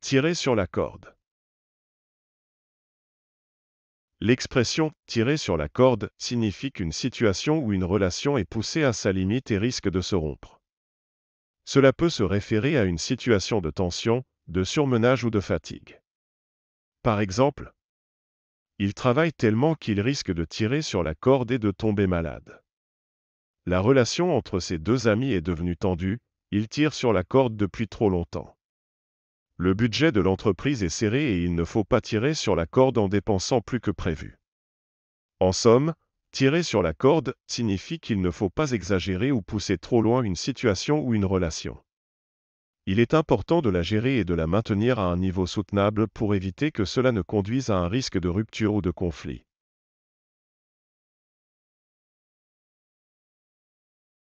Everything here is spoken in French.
tirer sur la corde. L'expression tirer sur la corde signifie qu'une situation ou une relation est poussée à sa limite et risque de se rompre. Cela peut se référer à une situation de tension, de surmenage ou de fatigue. Par exemple, il travaille tellement qu'il risque de tirer sur la corde et de tomber malade. La relation entre ces deux amis est devenue tendue, il tire sur la corde depuis trop longtemps. Le budget de l'entreprise est serré et il ne faut pas tirer sur la corde en dépensant plus que prévu. En somme, tirer sur la corde signifie qu'il ne faut pas exagérer ou pousser trop loin une situation ou une relation. Il est important de la gérer et de la maintenir à un niveau soutenable pour éviter que cela ne conduise à un risque de rupture ou de conflit.